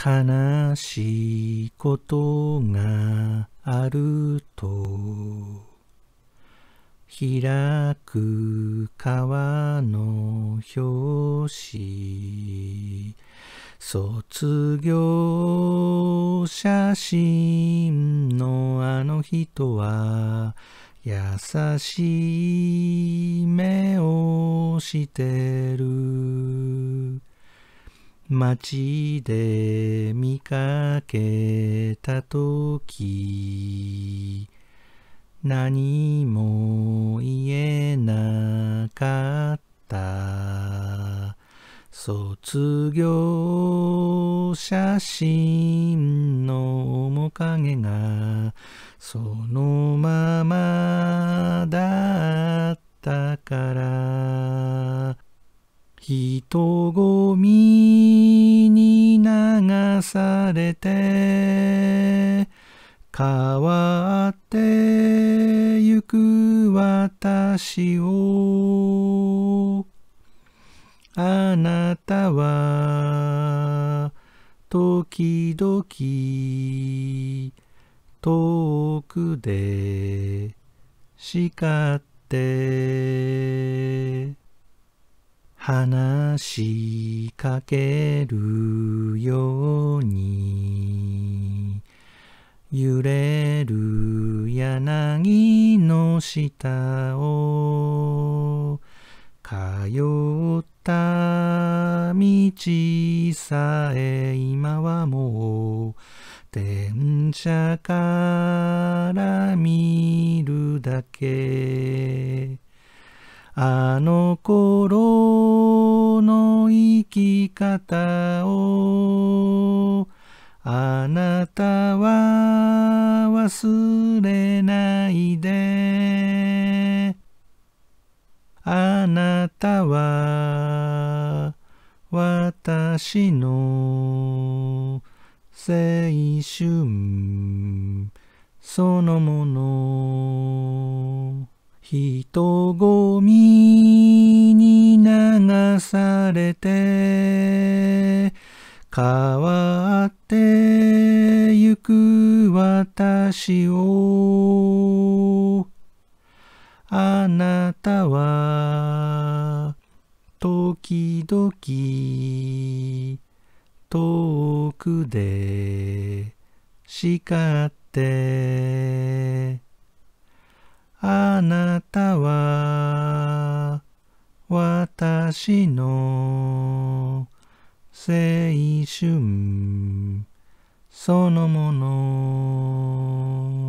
悲しいことがあると開く川の表紙卒業写真のあの人は優しい目をしてる街で見かけたとき何も言えなかった卒業写真の面影がそのままだったから人ごされて変わってゆく私をあなたは時々遠くで叱って話しかけるように揺れる柳の下を通った道さえ今はもう電車から見るだけあの頃方をあなたは忘れないであなたは私の青春そのもの人混みにれて変わってゆく私をあなたは時々遠くで叱ってあなたは私私の青春そのもの